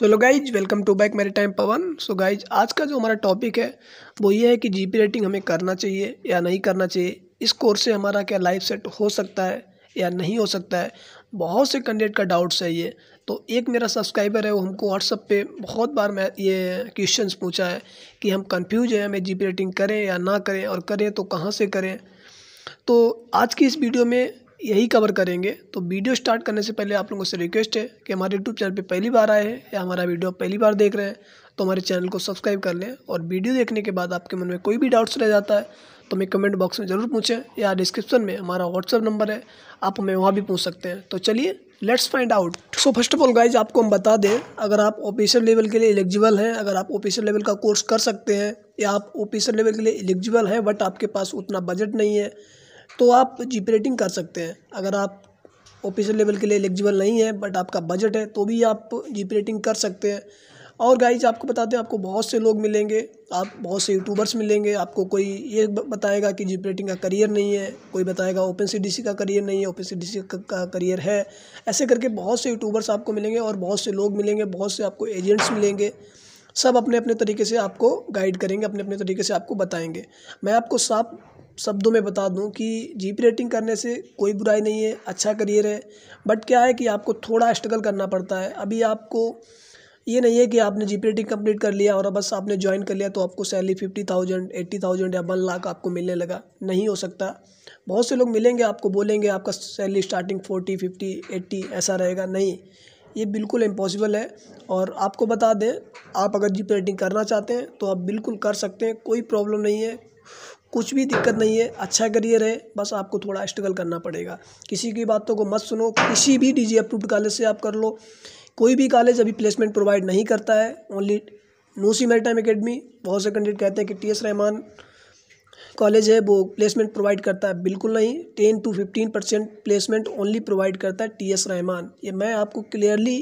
सो लो guys welcome to back मेरे time Pawan so guys आज का जो हमारा टॉपिक है वो ये है कि जीपी रेटिंग हमें करना चाहिए या नहीं करना चाहिए इस कोर्स से हमारा क्या लाइफ सेट हो सकता है या नहीं हो सकता है बहुत से कैंडिडेट का डाउट्स है ये तो एक मेरा सब्सक्राइबर है वो हमको व्हाट्सअप पे बहुत बार मैं ये क्वेश्चन पूछा है कि हम कन्फ्यूज हैं हमें पी रेटिंग करें या ना करें और करें तो कहाँ से करें तो आज की इस वीडियो में यही कवर करेंगे तो वीडियो स्टार्ट करने से पहले आप लोगों से रिक्वेस्ट है कि हमारे यूट्यूब चैनल पे पहली बार आए हैं या हमारा वीडियो पहली बार देख रहे हैं तो हमारे चैनल को सब्सक्राइब कर लें और वीडियो देखने के बाद आपके मन में कोई भी डाउट्स रह जाता है तो हमें कमेंट बॉक्स में ज़रूर पूछें या डिस्क्रिप्शन में हमारा व्हाट्सअप नंबर है आप हमें वहाँ भी पूछ सकते हैं तो चलिए let's find out so first of all guys आपको हम बता दें अगर आप ऑफिसर लेवल के लिए एलिजिबल हैं अगर आप ऑफिसर लेवल का कोर्स कर सकते हैं या आप ऑफिसर लेवल के लिए एलिजिबल हैं बट आपके पास उतना बजट नहीं है तो आप जीपी रेटिंग कर सकते हैं अगर आप ऑफिसियल लेवल के लिए एलिजिबल नहीं है बट आपका बजट है तो भी आप जीपी रेटिंग कर सकते हैं और गाइज आपको बताते हैं आपको बहुत से लोग मिलेंगे आप बहुत से यूट्यूबर्स मिलेंगे आपको कोई ये बताएगा कि जीपी रेटिंग का करियर नहीं है कोई बताएगा ओपन सी का करियर नहीं है ओपन सी का करियर है ऐसे करके बहुत से यूट्यूबर्स आपको मिलेंगे और बहुत से लोग मिलेंगे बहुत से आपको एजेंट्स मिलेंगे सब अपने अपने तरीके से आपको गाइड करेंगे अपने अपने तरीके से आपको बताएंगे मैं आपको साफ शब्दों में बता दूं कि जीपी रेटिंग करने से कोई बुराई नहीं है अच्छा करियर है बट क्या है कि आपको थोड़ा स्ट्रगल करना पड़ता है अभी आपको ये नहीं है कि आपने जीपी रेटिंग कंप्लीट कर लिया और बस आपने ज्वाइन कर लिया तो आपको salary fifty thousand eighty thousand या वन लाख आपको मिलने लगा नहीं हो सकता बहुत से लोग मिलेंगे आपको बोलेंगे आपका salary starting forty fifty eighty ऐसा रहेगा नहीं ये बिल्कुल इम्पॉसिबल है और आपको बता दें आप अगर जीपी रेटिंग करना चाहते हैं तो आप बिल्कुल कर सकते हैं कोई प्रॉब्लम नहीं है कुछ भी दिक्कत नहीं है अच्छा करियर है बस आपको थोड़ा स्ट्रगल करना पड़ेगा किसी की बातों को मत सुनो किसी भी डी जी अप्रूव्ड कॉलेज से आप कर लो कोई भी कॉलेज अभी प्लेसमेंट प्रोवाइड नहीं करता है ओनली नूसी टाइम अकेडमी बहुत से कैंडिडेट कहते हैं कि टी एस रहमान कॉलेज है वो प्लेसमेंट प्रोवाइड करता है बिल्कुल नहीं ten to fifteen percent placement only provide करता है टी एस रहमान ये मैं आपको क्लियरली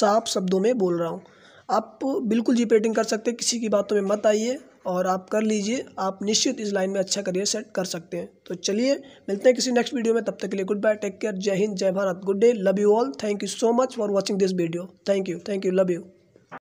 साफ शब्दों में बोल रहा हूँ आप बिल्कुल जी पेटिंग कर सकते हैं किसी की बातों में मत आइए और आप कर लीजिए आप निश्चित इस लाइन में अच्छा करियर सेट कर सकते हैं तो चलिए मिलते हैं किसी नेक्स्ट वीडियो में तब तक के लिए गुड बाय टेक केयर जय हिंद जय Bharat good day love you all thank you so much for watching this video thank you thank you love you